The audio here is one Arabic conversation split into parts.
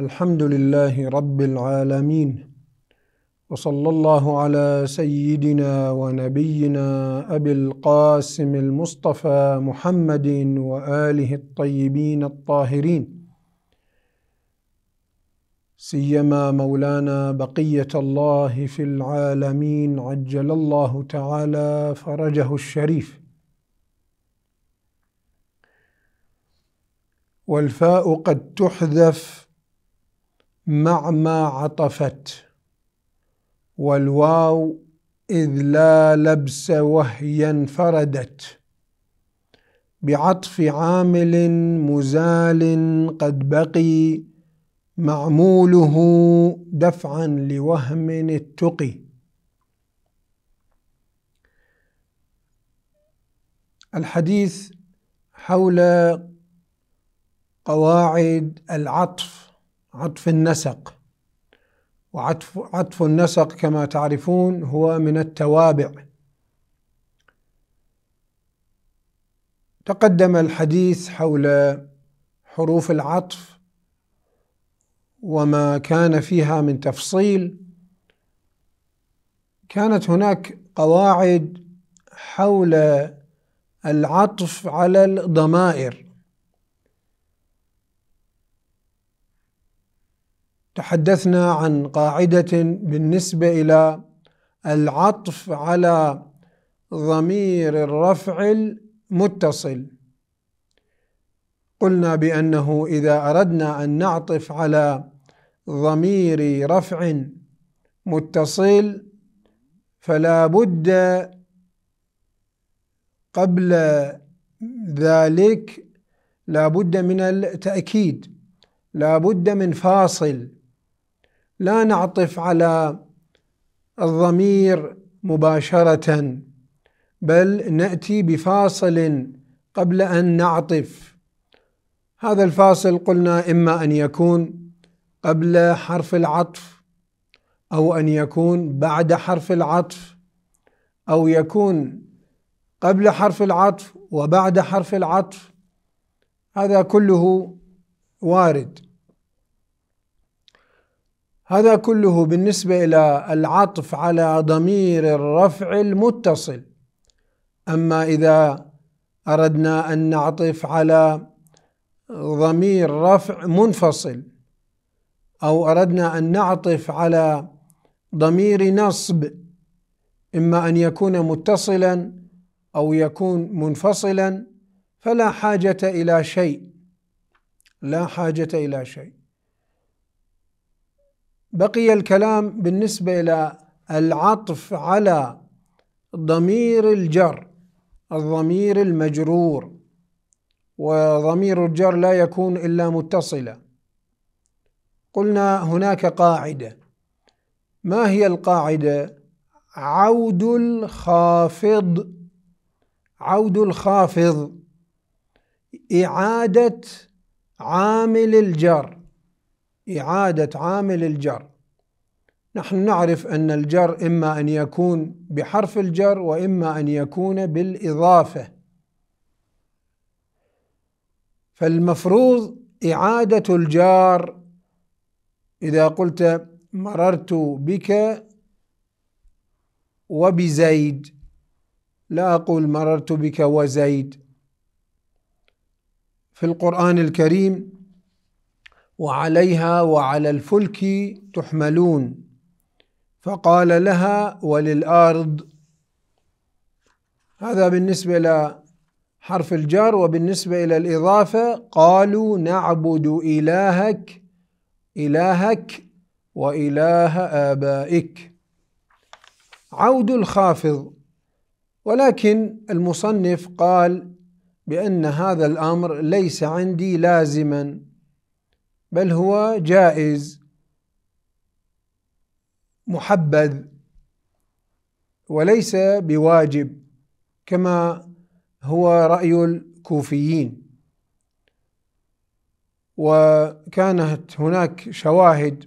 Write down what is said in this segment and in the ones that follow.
الحمد لله رب العالمين وصلى الله على سيدنا ونبينا أبي القاسم المصطفى محمد وآله الطيبين الطاهرين سيما مولانا بقية الله في العالمين عجل الله تعالى فرجه الشريف والفاء قد تحذف مع ما عطفت والواو إذ لا لبس وهي انفردت بعطف عامل مزال قد بقي معموله دفعا لوهم اتقي الحديث حول قواعد العطف عطف النسق وعطف عطف النسق كما تعرفون هو من التوابع تقدم الحديث حول حروف العطف وما كان فيها من تفصيل كانت هناك قواعد حول العطف على الضمائر تحدثنا عن قاعدة بالنسبة إلى العطف على ضمير الرفع المتصل قلنا بأنه إذا أردنا أن نعطف على ضمير رفع متصل فلا بد قبل ذلك لا بد من التأكيد لا بد من فاصل لا نعطف على الضمير مباشرة بل نأتي بفاصل قبل أن نعطف هذا الفاصل قلنا إما أن يكون قبل حرف العطف أو أن يكون بعد حرف العطف أو يكون قبل حرف العطف وبعد حرف العطف هذا كله وارد هذا كله بالنسبة إلى العطف على ضمير الرفع المتصل أما إذا أردنا أن نعطف على ضمير رفع منفصل أو أردنا أن نعطف على ضمير نصب إما أن يكون متصلا أو يكون منفصلا فلا حاجة إلى شيء لا حاجة إلى شيء بقي الكلام بالنسبة إلى العطف على ضمير الجر الضمير المجرور وضمير الجر لا يكون إلا متصلا قلنا هناك قاعدة ما هي القاعدة؟ عود الخافض عود الخافض إعادة عامل الجر إعادة عامل الجر نحن نعرف أن الجر إما أن يكون بحرف الجر وإما أن يكون بالإضافة فالمفروض إعادة الجار إذا قلت مررت بك وبزيد لا أقول مررت بك وزيد في القرآن الكريم وعليها وعلى الفلك تحملون فقال لها وللارض هذا بالنسبه الى حرف الجر وبالنسبه الى الاضافه قالوا نعبد الهك الهك واله ابائك عود الخافض ولكن المصنف قال بان هذا الامر ليس عندي لازما بل هو جائز محبذ وليس بواجب كما هو راي الكوفيين وكانت هناك شواهد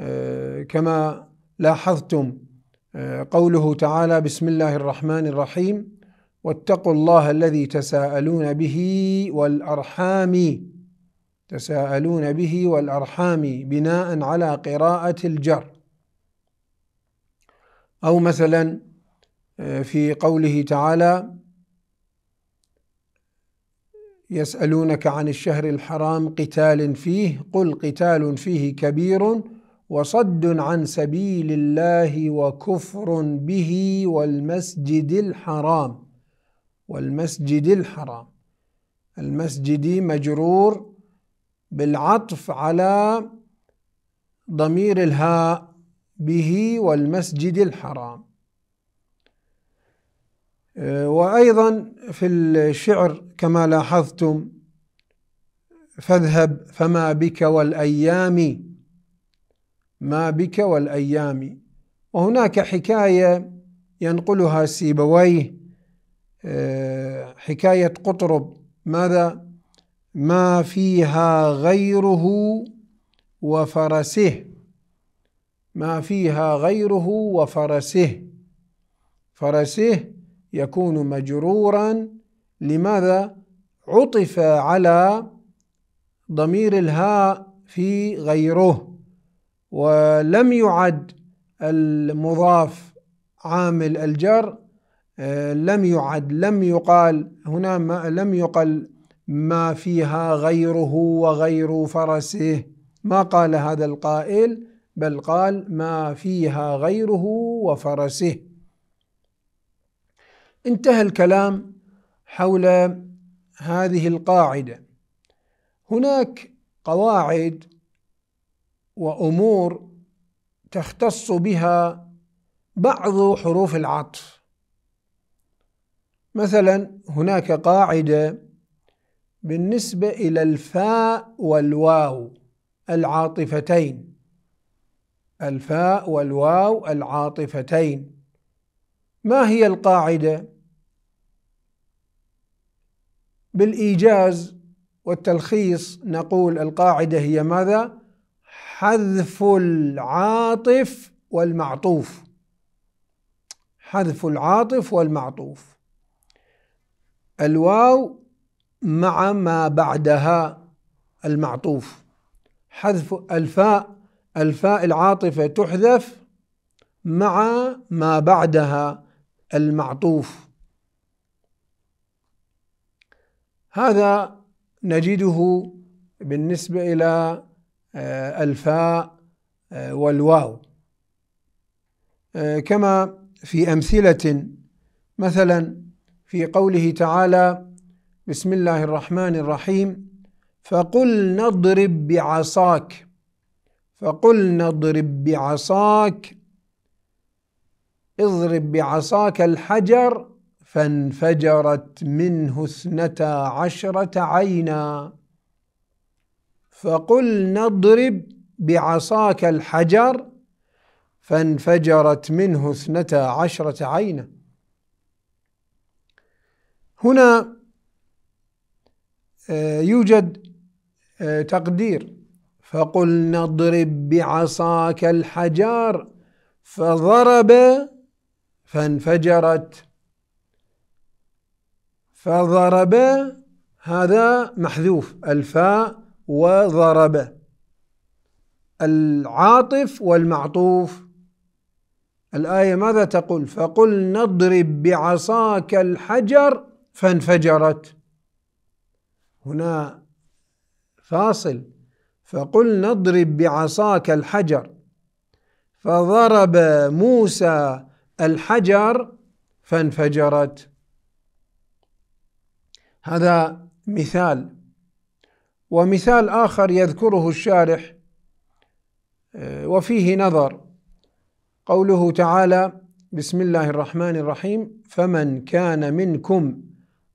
آه، كما لاحظتم آه، قوله تعالى بسم الله الرحمن الرحيم واتقوا الله الذي تساءلون به والارحام تساءلون به والأرحام بناء على قراءة الجر أو مثلا آه، في قوله تعالى يسألونك عن الشهر الحرام قتال فيه قل قتال فيه كبير وصد عن سبيل الله وكفر به والمسجد الحرام والمسجد الحرام المسجد مجرور بالعطف على ضمير الهاء به والمسجد الحرام آه، وأيضا في الشعر كما لاحظتم فاذهب فما بك والأيام ما بك والأيام وهناك حكاية ينقلها سيبويه آه، حكاية قطرب ماذا ما فيها غيره وفرسه ما فيها غيره وفرسه فرسه يكون مجرورا لماذا عطف على ضمير الهاء في غيره ولم يعد المضاف عامل الجر آه، لم يعد لم يقال هنا ما لم يقل ما فيها غيره وغير فرسه ما قال هذا القائل بل قال ما فيها غيره وفرسه انتهى الكلام حول هذه القاعده هناك قواعد وامور تختص بها بعض حروف العطف مثلا هناك قاعده بالنسبة إلى الفاء والواو العاطفتين الفاء والواو العاطفتين ما هي القاعدة؟ بالإيجاز والتلخيص نقول القاعدة هي ماذا؟ حذف العاطف والمعطوف حذف العاطف والمعطوف الواو مع ما بعدها المعطوف حذف الفاء الفاء العاطفة تحذف مع ما بعدها المعطوف هذا نجده بالنسبة إلى آه، الفاء آه، والواو آه، كما في أمثلة مثلا في قوله تعالى بسم الله الرحمن الرحيم فقل نضرب بعصاك فقل نضرب بعصاك اضرب بعصاك الحجر فانفجرت منه اثنتا عشرة عينا فقل نضرب بعصاك الحجر فانفجرت منه اثنتا عشرة عينا هنا آه، يوجد آه، تقدير فقل نضرب بعصاك الحجار فضرب فانفجرت فضرب هذا محذوف الفاء وضرب العاطف والمعطوف الآية ماذا تقول فقل نضرب بعصاك الحجر فانفجرت هنا فاصل فقلنا اضرب بعصاك الحجر فضرب موسى الحجر فانفجرت هذا مثال ومثال اخر يذكره الشارح آه، وفيه نظر قوله تعالى بسم الله الرحمن الرحيم فمن كان منكم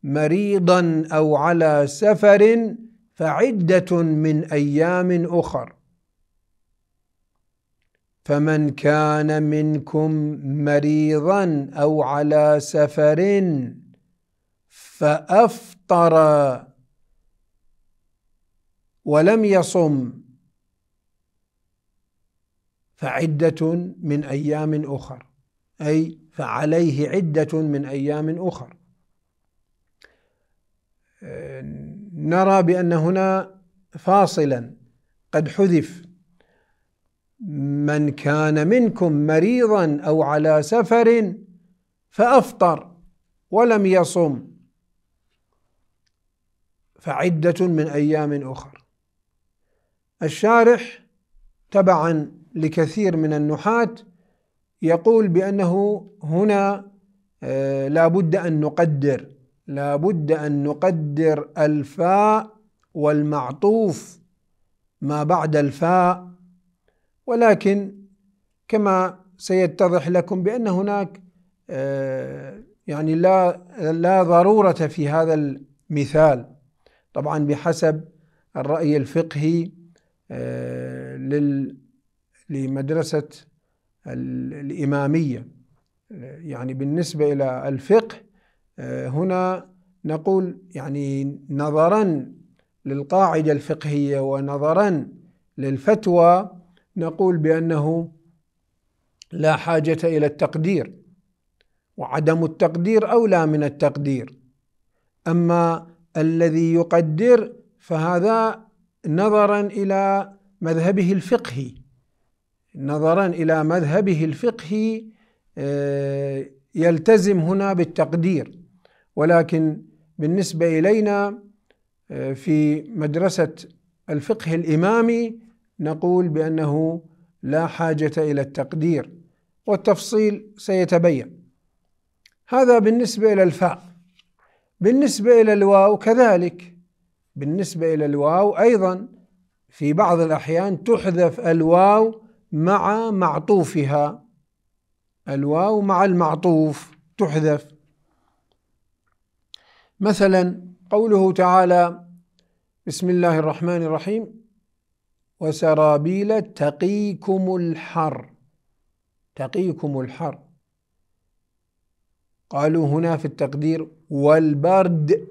مريضا او على سفر فعده من ايام اخر فمن كان منكم مريضا او على سفر فافطر ولم يصم فعده من ايام اخر اي فعليه عده من ايام اخر نرى بأن هنا فاصلا قد حذف من كان منكم مريضا أو على سفر فأفطر ولم يصم فعدة من أيام أخر الشارح تبعا لكثير من النحاة يقول بأنه هنا آه، لا بد أن نقدر لابد أن نقدر الفاء والمعطوف ما بعد الفاء ولكن كما سيتضح لكم بأن هناك آه، يعني لا لا ضرورة في هذا المثال طبعا بحسب الرأي الفقهي آه، لمدرسة الإمامية يعني بالنسبة إلى الفقه آه، هنا نقول يعني نظرا للقاعدة الفقهية ونظرا للفتوى نقول بأنه لا حاجة إلى التقدير وعدم التقدير أولى من التقدير أما الذي يقدر فهذا نظرا إلى مذهبه الفقهي نظرا إلى مذهبه الفقهي آه، يلتزم هنا بالتقدير ولكن بالنسبة إلينا آه، في مدرسة الفقه الإمامي نقول بأنه لا حاجة إلى التقدير والتفصيل سيتبين هذا بالنسبة إلى الفاء بالنسبة إلى الواو كذلك بالنسبة إلى الواو أيضا في بعض الأحيان تحذف الواو مع معطوفها الواو مع المعطوف تحذف مثلا قوله تعالى بسم الله الرحمن الرحيم وسرابيل تقيكم الحر تقيكم الحر قالوا هنا في التقدير والبرد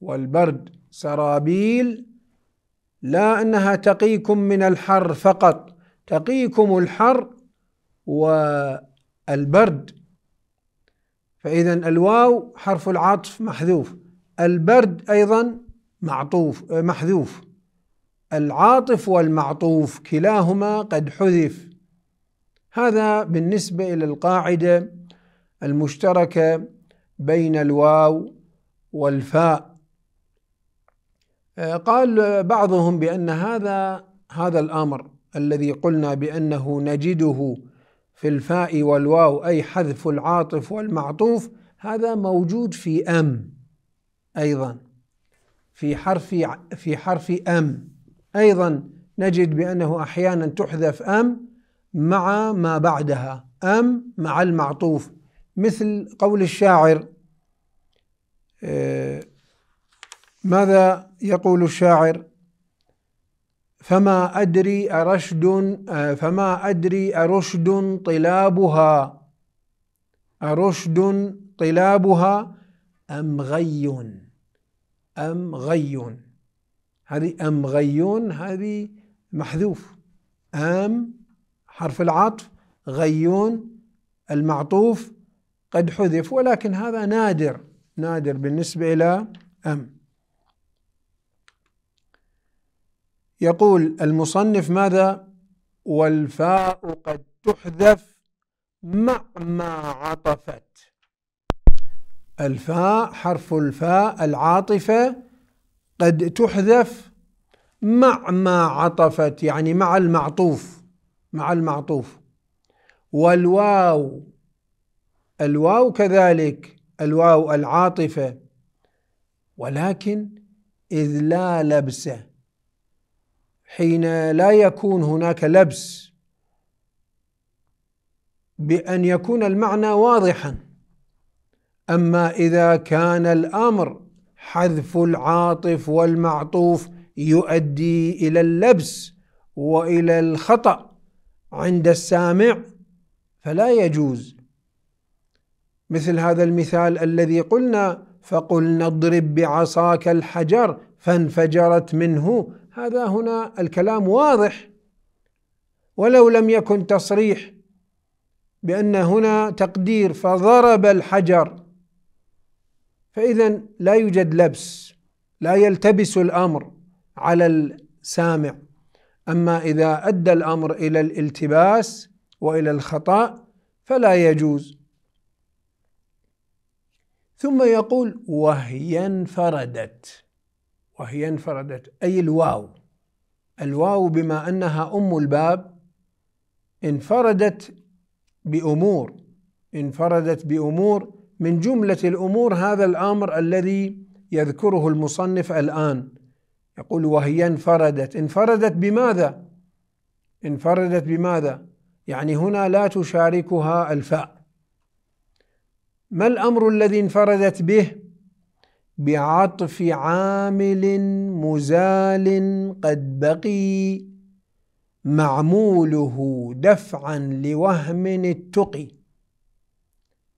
والبرد سرابيل لا انها تقيكم من الحر فقط تقيكم الحر والبرد فإذا الواو حرف العطف محذوف البرد أيضا معطوف آه، محذوف العاطف والمعطوف كلاهما قد حذف هذا بالنسبة إلى القاعدة المشتركة بين الواو والفاء آه، قال بعضهم بأن هذا هذا الأمر الذي قلنا بأنه نجده في الفاء والواو أي حذف العاطف والمعطوف هذا موجود في أم أيضا في حرف في حرف أم أيضا نجد بأنه أحيانا تحذف أم مع ما بعدها أم مع المعطوف مثل قول الشاعر آه، ماذا يقول الشاعر فما أدري أرشد آه، فما أدري أرشد طلابها أرشد طلابها أم غي أم غي هذه أم غي هذه محذوف أم حرف العطف غي المعطوف قد حذف ولكن هذا نادر نادر بالنسبة إلى أم يقول المصنف ماذا والفاء قد تحذف مع ما عطفت الفاء حرف الفاء العاطفة قد تحذف مع ما عطفت يعني مع المعطوف مع المعطوف والواو الواو كذلك الواو العاطفة ولكن إذ لا لبسه حين لا يكون هناك لبس بان يكون المعنى واضحا اما اذا كان الامر حذف العاطف والمعطوف يؤدي الى اللبس والى الخطا عند السامع فلا يجوز مثل هذا المثال الذي قلنا فقلنا اضرب بعصاك الحجر فانفجرت منه هذا هنا الكلام واضح ولو لم يكن تصريح بأن هنا تقدير فضرب الحجر فإذا لا يوجد لبس لا يلتبس الأمر على السامع أما إذا أدى الأمر إلى الالتباس وإلى الخطأ فلا يجوز ثم يقول وهي انفردت وهي انفردت أي الواو الواو بما أنها أم الباب انفردت بأمور انفردت بأمور من جملة الأمور هذا الأمر الذي يذكره المصنف الآن يقول وهي انفردت انفردت بماذا انفردت بماذا يعني هنا لا تشاركها الفاء ما الأمر الذي انفردت به بعطف عامل مزال قد بقي معموله دفعا لوهم التقي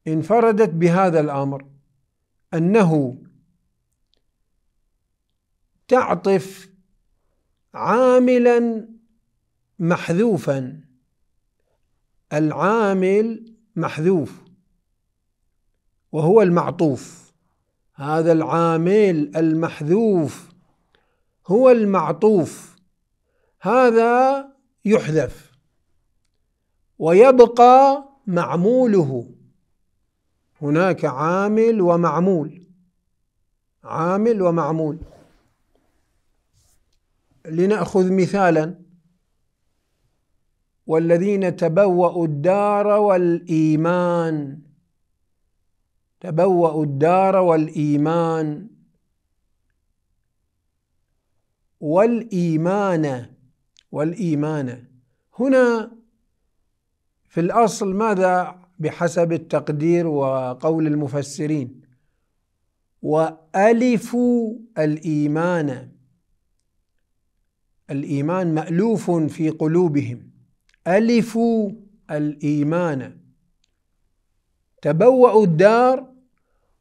انفردت بهذا الامر انه تعطف عاملا محذوفا العامل محذوف وهو المعطوف هذا العامل المحذوف هو المعطوف هذا يحذف ويبقى معموله هناك عامل ومعمول عامل ومعمول لنأخذ مثالا والذين تبوأوا الدار والإيمان تبوأوا الدار والإيمان والإيمان والإيمان هنا في الأصل ماذا بحسب التقدير وقول المفسرين وألفوا الإيمان الإيمان مألوف في قلوبهم ألفوا الإيمان تبوأوا الدار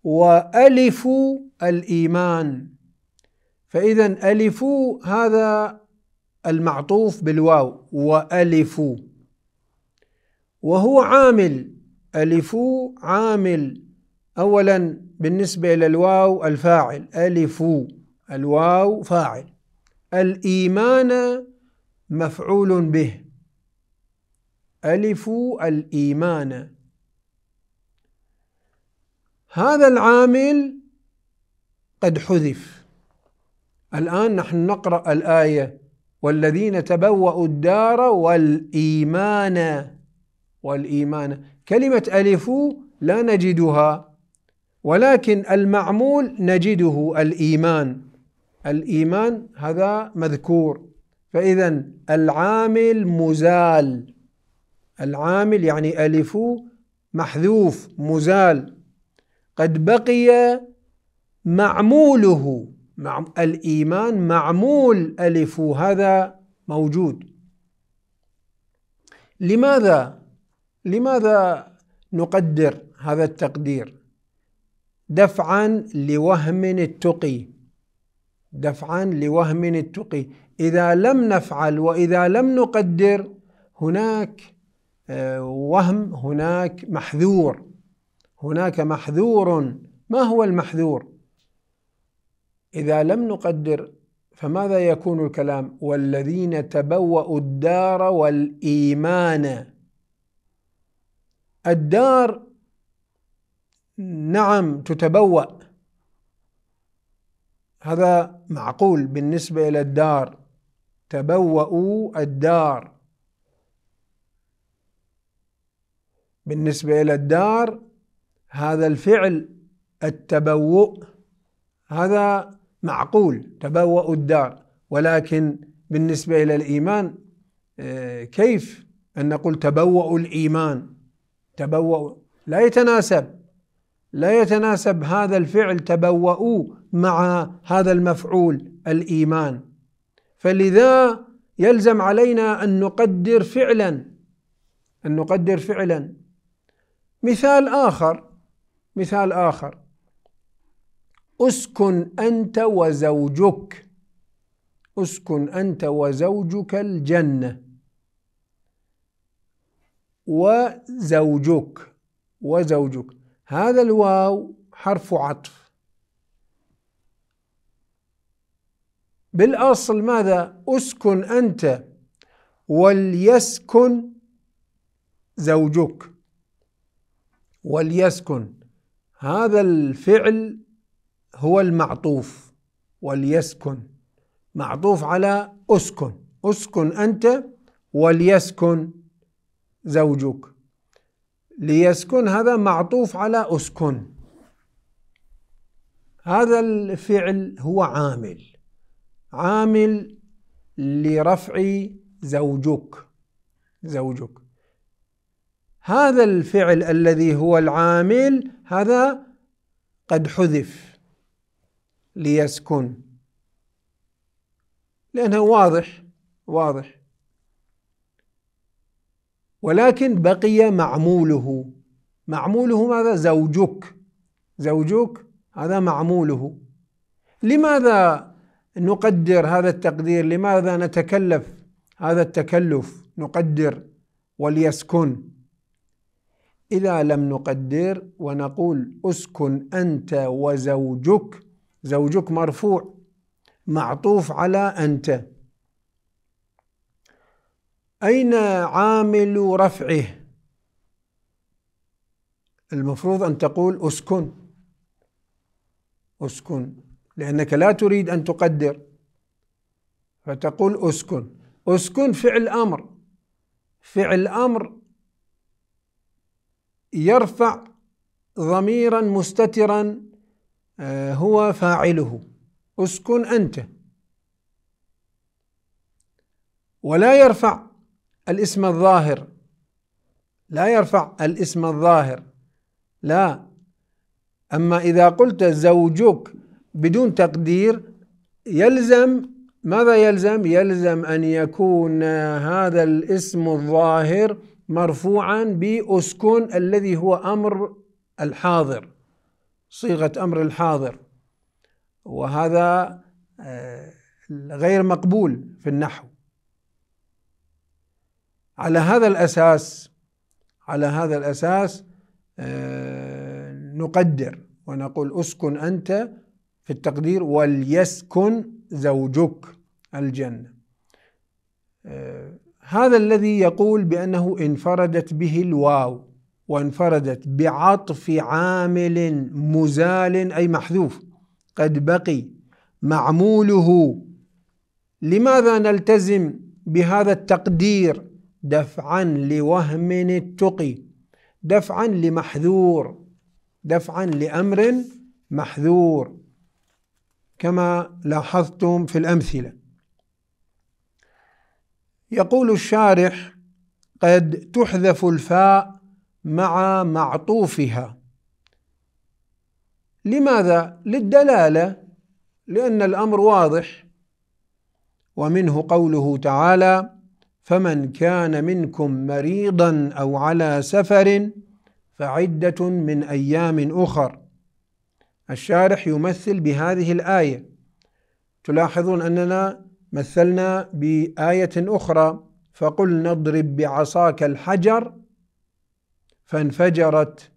وألفوا الإيمان فإذا ألفوا هذا المعطوف بالواو وألفوا وهو عامل ألفوا عامل أولا بالنسبة إلى الواو الفاعل ألفوا الواو فاعل الإيمان مفعول به ألفوا الإيمان هذا العامل قد حذف الآن نحن نقرأ الآية والذين تبوأوا الدار والإيمان والإيمان كلمة ألف لا نجدها ولكن المعمول نجده الإيمان الإيمان هذا مذكور فإذا العامل مزال العامل يعني ألف محذوف مزال قد بقي معموله الإيمان معمول ألف هذا موجود لماذا لماذا نقدر هذا التقدير دفعا لوهم التقي دفعا لوهم التقي إذا لم نفعل وإذا لم نقدر هناك آه، وهم هناك محذور هناك محذور ما هو المحذور اذا لم نقدر فماذا يكون الكلام والذين تبوأوا الدار والإيمان الدار نعم تتبوأ هذا معقول بالنسبة إلى الدار تبوأوا الدار بالنسبة إلى الدار هذا الفعل التبوؤ هذا معقول تبوؤ الدار ولكن بالنسبة إلى الإيمان آه، كيف أن نقول تبوؤ الإيمان تبوؤ لا يتناسب لا يتناسب هذا الفعل تبوؤوا مع هذا المفعول الإيمان فلذا يلزم علينا أن نقدر فعلا أن نقدر فعلا مثال آخر مثال آخر اسكن أنت وزوجك اسكن أنت وزوجك الجنة وزوجك وزوجك هذا الواو حرف عطف بالأصل ماذا اسكن أنت وليسكن زوجك وليسكن هذا الفعل هو المعطوف وليسكن معطوف على اسكن اسكن انت وليسكن زوجك ليسكن هذا معطوف على اسكن هذا الفعل هو عامل عامل لرفع زوجك زوجك هذا الفعل الذي هو العامل هذا قد حذف ليسكن لأنه واضح واضح ولكن بقي معموله معموله ماذا زوجك زوجك هذا معموله لماذا نقدر هذا التقدير لماذا نتكلف هذا التكلف نقدر وليسكن إذا لم نقدر ونقول أسكن أنت وزوجك زوجك مرفوع معطوف على أنت أين عامل رفعه المفروض أن تقول أسكن أسكن لأنك لا تريد أن تقدر فتقول أسكن أسكن فعل أمر فعل أمر يرفع ضميرا مستترا آه، هو فاعله اسكن انت ولا يرفع الاسم الظاهر لا يرفع الاسم الظاهر لا اما اذا قلت زوجك بدون تقدير يلزم ماذا يلزم يلزم ان يكون هذا الاسم الظاهر مرفوعا بأسكن الذي هو أمر الحاضر صيغة أمر الحاضر وهذا آه، غير مقبول في النحو على هذا الأساس على هذا الأساس آه، نقدر ونقول اسكن أنت في التقدير وليسكن زوجك الجنة آه، هذا الذي يقول بأنه انفردت به الواو وانفردت بعطف عامل مزال أي محذوف قد بقي معموله لماذا نلتزم بهذا التقدير دفعا لوهم التقي دفعا لمحذور دفعا لامر محذور كما لاحظتم في الامثله يقول الشارح قد تحذف الفاء مع معطوفها لماذا للدلاله لان الامر واضح ومنه قوله تعالى فمن كان منكم مريضا او على سفر فعده من ايام اخر الشارح يمثل بهذه الايه تلاحظون اننا مثلنا بايه اخرى فقلنا اضرب بعصاك الحجر فانفجرت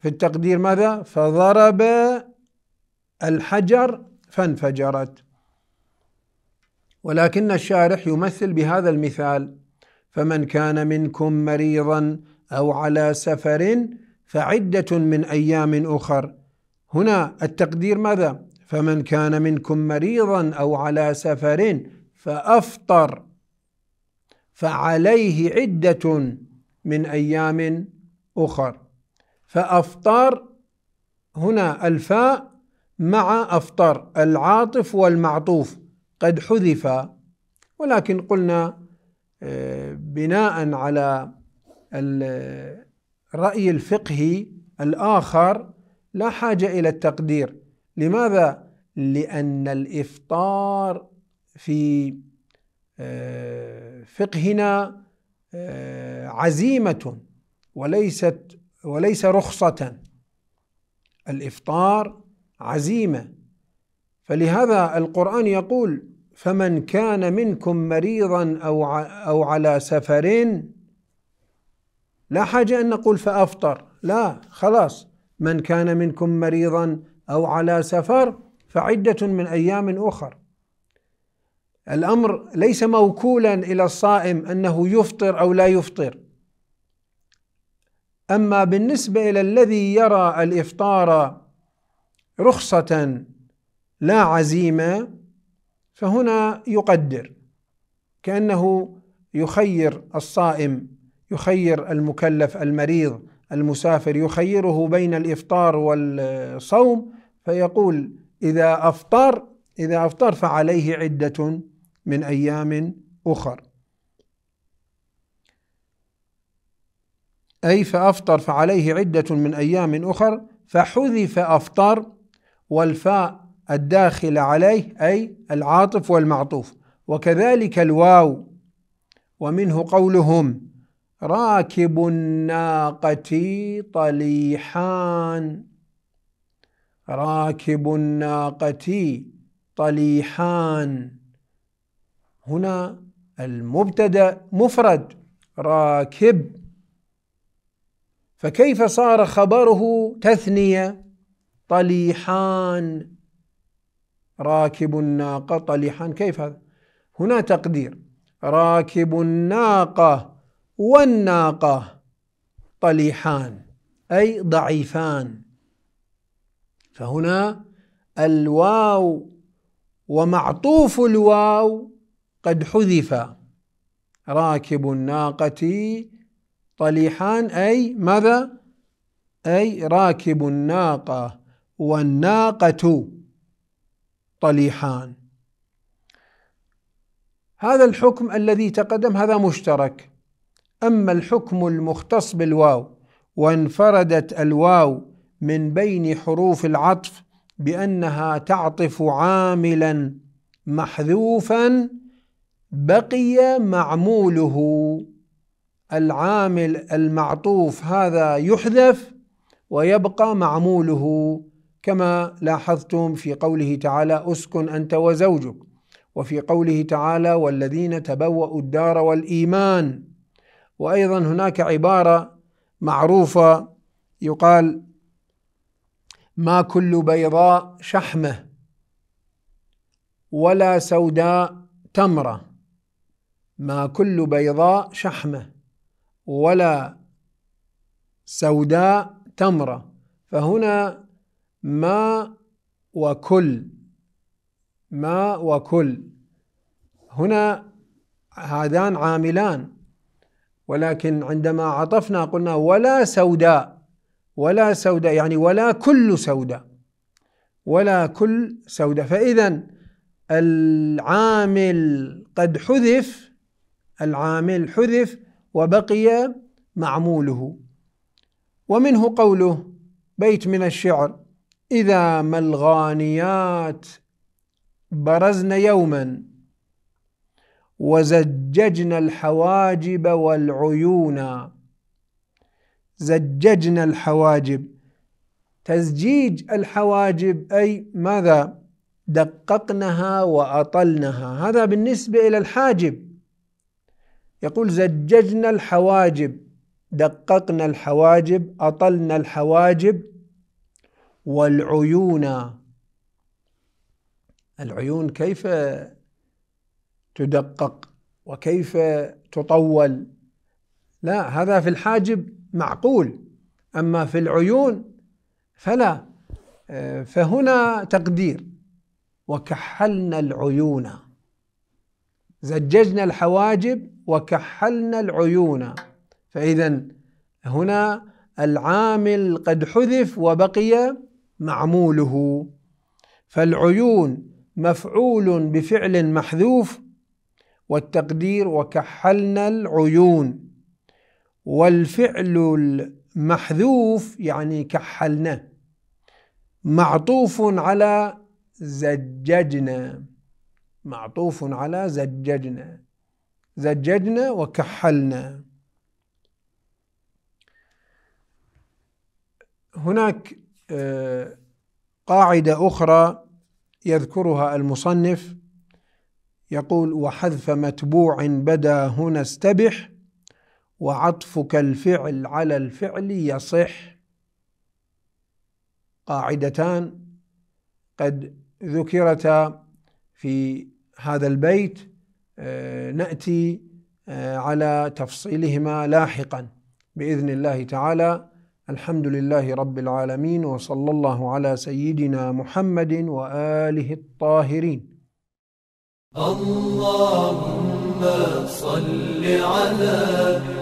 في التقدير ماذا فضرب الحجر فانفجرت ولكن الشارح يمثل بهذا المثال فمن كان منكم مريضا او على سفر فعده من ايام اخر هنا التقدير ماذا فمن كان منكم مريضا او على سفر فافطر فعليه عده من ايام اخر فافطر هنا الفاء مع افطر العاطف والمعطوف قد حذف ولكن قلنا آه، بناء على الراي الفقهي الاخر لا حاجه الى التقدير لماذا لأن الإفطار في آه، فقهنا آه، عزيمة وليست وليس رخصة الإفطار عزيمة فلهذا القرآن يقول فمن كان منكم مريضا أو أو على سفر لا حاجة أن نقول فأفطر لا خلاص من كان منكم مريضا أو على سفر فعدة من أيام أخر الأمر ليس موكولا إلى الصائم أنه يفطر أو لا يفطر أما بالنسبة إلى الذي يرى الإفطار رخصة لا عزيمة فهنا يقدر كأنه يخير الصائم يخير المكلف المريض المسافر يخيره بين الافطار والصوم فيقول إذا أفطر إذا أفطر فعليه عدة من أيام أخر أي فأفطر فعليه عدة من أيام أخر فحذف أفطر والفاء الداخل عليه أي العاطف والمعطوف وكذلك الواو ومنه قولهم راكب الناقة طليحان راكب الناقة طليحان هنا المبتدأ مفرد راكب فكيف صار خبره تثنية طليحان راكب الناقة طليحان كيف هذا هنا تقدير راكب الناقة والناقة طليحان أي ضعيفان فهنا الواو ومعطوف الواو قد حذف راكب الناقة طليحان أي ماذا؟ أي راكب الناقة والناقة طليحان هذا الحكم الذي تقدم هذا مشترك أما الحكم المختص بالواو وانفردت الواو من بين حروف العطف بانها تعطف عاملا محذوفا بقي معموله العامل المعطوف هذا يحذف ويبقى معموله كما لاحظتم في قوله تعالى اسكن انت وزوجك وفي قوله تعالى والذين تبوأوا الدار والايمان وايضا هناك عباره معروفه يقال ما كل بيضاء شحمه ولا سوداء تمره ما كل بيضاء شحمه ولا سوداء تمره فهنا ما وكل ما وكل هنا هذان عاملان ولكن عندما عطفنا قلنا ولا سوداء ولا سوداء يعني ولا كل سوداء ولا كل سوداء فإذا العامل قد حذف العامل حذف وبقي معموله ومنه قوله بيت من الشعر إذا ما الغانيات برزن يوما وزججن الحواجب والعيونا زججنا الحواجب تزجيج الحواجب أي ماذا دققنها وأطلنها هذا بالنسبة إلى الحاجب يقول زججنا الحواجب دققنا الحواجب أطلنا الحواجب والعيون العيون كيف تدقق وكيف تطول لا هذا في الحاجب معقول أما في العيون فلا آه، فهنا تقدير وكحلنا العيون زججنا الحواجب وكحلنا العيون فإذا هنا العامل قد حذف وبقي معموله فالعيون مفعول بفعل محذوف والتقدير وكحلنا العيون والفعل المحذوف يعني كحلنا معطوف على زججنا معطوف على زججنا زججنا وكحلنا هناك آه، قاعدة أخرى يذكرها المصنف يقول وحذف متبوع بدا هنا استبح وعطفك الفعل على الفعل يصح قاعدتان قد ذكرتا في هذا البيت آه، ناتي آه، على تفصيلهما لاحقا باذن الله تعالى الحمد لله رب العالمين وصلى الله على سيدنا محمد واله الطاهرين اللهم صل على